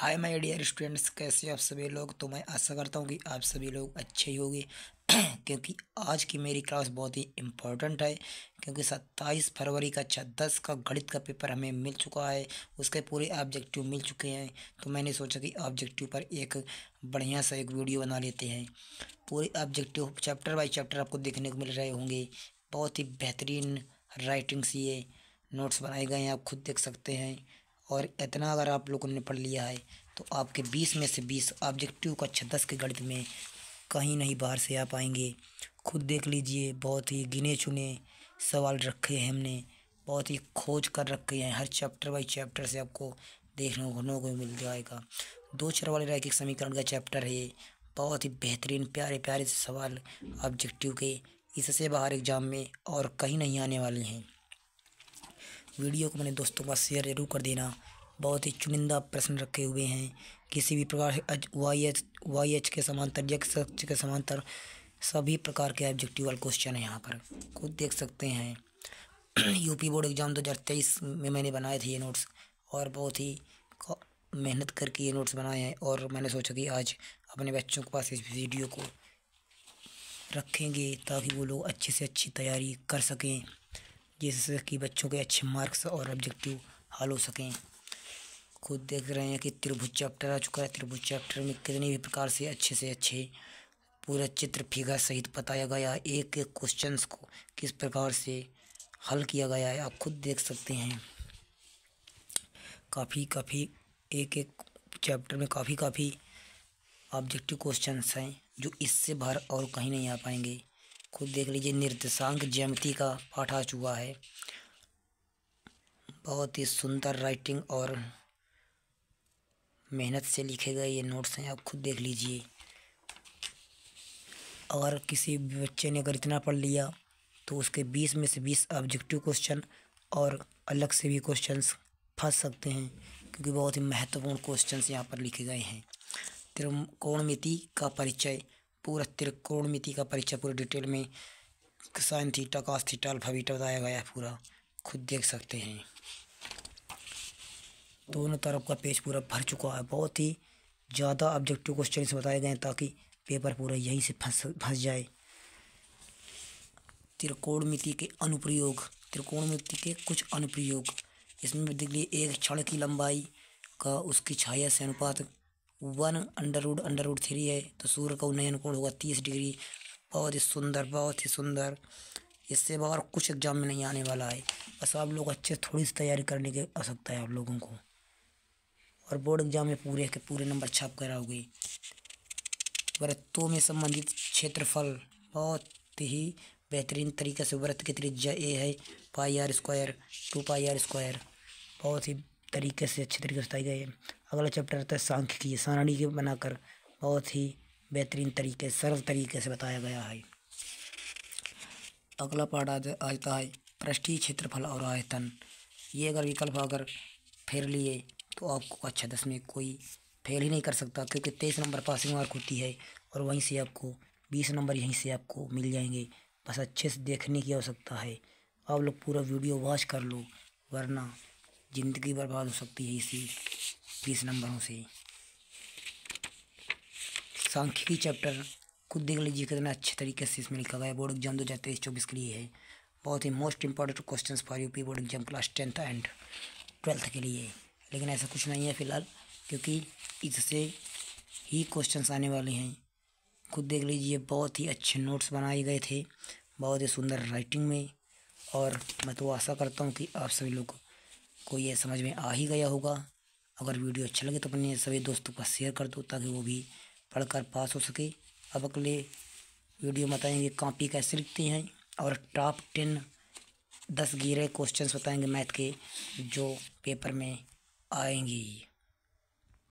hi my dear students कैसे आप सभी लोग तो मैं आशा करता हूँ कि आप सभी लोग अच्छे ही होंगे क्योंकि आज की मेरी क्लास बहुत ही इम्पोर्टेंट है क्योंकि सत्ताईस फरवरी का अच्छा दस का गणित का पेपर हमें मिल चुका है उसके पूरे ऑब्जेक्टिव मिल चुके हैं तो मैंने सोचा कि ऑब्जेक्टिव पर एक बढ़िया सा एक वीडियो बना लेते हैं पूरे ऑब्जेक्टिव चैप्टर बाई चैप्टर आपको देखने को मिल रहे होंगे बहुत ही बेहतरीन राइटिंग्स ये नोट्स बनाए गए हैं आप खुद देख सकते हैं और इतना अगर आप लोगों ने पढ़ लिया है तो आपके बीस में से बीस ऑब्जेक्टिव कक्षा अच्छा दस के गणित में कहीं नहीं बाहर से आ पाएंगे खुद देख लीजिए बहुत ही गिने चुने सवाल रखे हैं हमने बहुत ही खोज कर रखे हैं हर चैप्टर बाई चैप्टर से आपको देखने को मिल जाएगा दो चर वाले रैखिक समीकरण का चैप्टर है बहुत ही बेहतरीन प्यारे प्यारे सवाल ऑब्जेक्टिव के इससे बाहर एग्ज़ाम में और कहीं नहीं आने वाले हैं वीडियो को अपने दोस्तों का शेयर जरूर कर देना बहुत ही चुनिंदा प्रश्न रखे हुए हैं किसी भी प्रकार वाई एच वाई एच के समांतर यक्ष के समांतर सभी प्रकार के ऑब्जेक्टिव वाले क्वेश्चन हैं यहाँ पर खुद देख सकते हैं यूपी बोर्ड एग्ज़ाम 2023 में मैंने बनाए थे ये नोट्स और बहुत ही मेहनत करके ये नोट्स बनाए हैं और मैंने सोचा कि आज अपने बच्चों के पास इस वीडियो को रखेंगे ताकि वो लोग अच्छे से अच्छी तैयारी कर सकें जिससे कि बच्चों के अच्छे मार्क्स और ऑब्जेक्टिव हल हो सकें खुद देख रहे हैं कि त्रिभुज चैप्टर आ चुका है त्रिभुज चैप्टर में कितने भी प्रकार से अच्छे से अच्छे पूरा चित्र फिगर सहित बताया गया है एक एक क्वेश्चन को किस प्रकार से हल किया गया है आप खुद देख सकते हैं काफ़ी काफ़ी एक एक चैप्टर में काफ़ी काफ़ी ऑब्जेक्टिव क्वेश्चंस हैं जो इससे बाहर और कहीं नहीं आ पाएंगे खुद देख लीजिए निर्देशांक ज्यामिति का पाठ आ चुका है बहुत ही सुंदर राइटिंग और मेहनत से लिखे गए ये नोट्स हैं आप खुद देख लीजिए अगर किसी बच्चे ने अगर इतना पढ़ लिया तो उसके बीस में से बीस ऑब्जेक्टिव क्वेश्चन और अलग से भी क्वेश्चंस फंस सकते हैं क्योंकि बहुत ही महत्वपूर्ण क्वेश्चंस यहाँ पर लिखे गए हैं त्रिकोणमिति का परिचय पूरा मिति का परिचय पूरे डिटेल में sine theta cos theta alpha बताया गया है पूरा खुद देख सकते हैं दोनों तरफ का पेज पूरा भर चुका है बहुत ही ज़्यादा ऑब्जेक्टिव क्वेश्चन बताए गए हैं ताकि पेपर पूरा यहीं से फंस फंस जाए मिति के अनुप्रयोग मिति के कुछ अनुप्रयोग इसमें देख लीजिए एक क्षण की लंबाई का उसकी छाया से अनुपात one under root under root three है तो सूर्य का उन्नयन कोण होगा तीस डिग्री बहुत ही सुंदर बहुत ही सुंदर इससे बाहर कुछ एग्जाम में नहीं आने वाला है बस आप लोग अच्छे थोड़ी सी तैयारी करने की आवश्यकता है आप लोगों को और बोर्ड एग्जाम में पूरे के पूरे नंबर छाप कर आओगे व्रतों में संबंधित क्षेत्रफल बहुत ही बेहतरीन तरीके से व्रत की त्रिज्या ए है pi r square two pi r square बहुत ही तरीके से अच्छे तरीके से बताई गई है अगला चैप्टर आता है सांख्यिकी सारणी बनाकर बहुत ही बेहतरीन तरीके सरल तरीके से बताया गया है अगला पार्ट आज आता है पृष्ठीय क्षेत्रफल और आयतन ये अगर विकल्प अगर फेर लिए तो आपको अच्छा दस में कोई फेल ही नहीं कर सकता क्योंकि तेईस नंबर पासिंग मार्क होती है और वहीं से आपको बीस नंबर यहीं से आपको मिल जाएंगे बस अच्छे से देखने की आवश्यकता है आप लोग पूरा वीडियो वॉच कर लो वरना ज़िंदगी बर्बाद हो सकती है इसी तीस नंबरों से सांख्यिकी चैप्टर खुद देख लीजिए कितना अच्छे तरीके से इसमें लिखा गया है बोर्ड एग्जाम दो हज़ार तेईस चौबीस के लिए है बहुत ही most important question for UP board exam class tenth and twelfth के लिए लेकिन ऐसा कुछ नहीं है फिलहाल क्योंकि इससे ही क्वेश्चन आने वाले हैं खुद देख लीजिए बहुत ही अच्छे नोट्स बनाए गए थे बहुत ही सुंदर राइटिंग में और मैं तो आशा करता हूँ कि आप सभी लोग आपको ये समझ में आ ही गया होगा अगर वीडियो अच्छा लगे तो अपने सभी दोस्तों का शेयर कर दो ताकि वो भी पढ़कर पास हो सके अब अगले वीडियो में बताएंगे कापी कैसे लिखते हैं और टॉप टेन दस गिरे क्वेश्चंस बताएंगे मैथ के जो पेपर में आएंगे